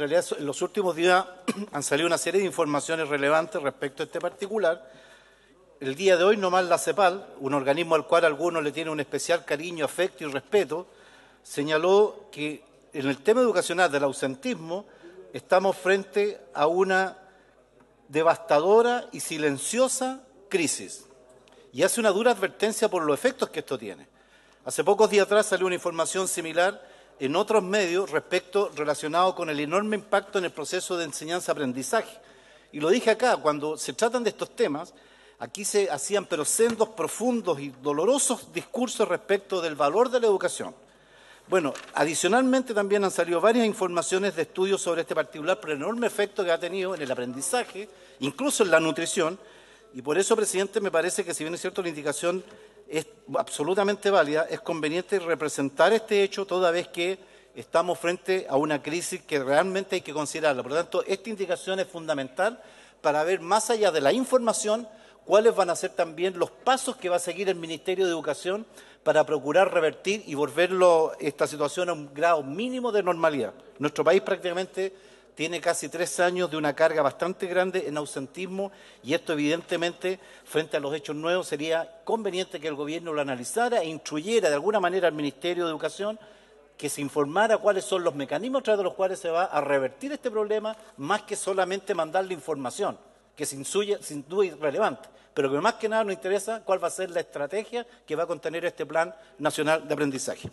en realidad en los últimos días han salido una serie de informaciones relevantes respecto a este particular. El día de hoy nomás la CEPAL, un organismo al cual algunos le tienen un especial cariño, afecto y respeto, señaló que en el tema educacional del ausentismo estamos frente a una devastadora y silenciosa crisis y hace una dura advertencia por los efectos que esto tiene. Hace pocos días atrás salió una información similar en otros medios respecto relacionado con el enorme impacto en el proceso de enseñanza-aprendizaje. Y lo dije acá, cuando se tratan de estos temas, aquí se hacían pero sendos, profundos y dolorosos discursos respecto del valor de la educación. Bueno, adicionalmente también han salido varias informaciones de estudios sobre este particular, pero el enorme efecto que ha tenido en el aprendizaje, incluso en la nutrición, y por eso, presidente, me parece que si bien es cierto la indicación es absolutamente válida, es conveniente representar este hecho toda vez que estamos frente a una crisis que realmente hay que considerarla. Por lo tanto, esta indicación es fundamental para ver más allá de la información cuáles van a ser también los pasos que va a seguir el Ministerio de Educación para procurar revertir y volverlo esta situación a un grado mínimo de normalidad. Nuestro país prácticamente tiene casi tres años de una carga bastante grande en ausentismo y esto evidentemente frente a los hechos nuevos sería conveniente que el gobierno lo analizara e instruyera de alguna manera al Ministerio de Educación que se informara cuáles son los mecanismos tras de los cuales se va a revertir este problema, más que solamente mandarle información, que sin, sin duda es relevante, pero que más que nada nos interesa cuál va a ser la estrategia que va a contener este Plan Nacional de Aprendizaje.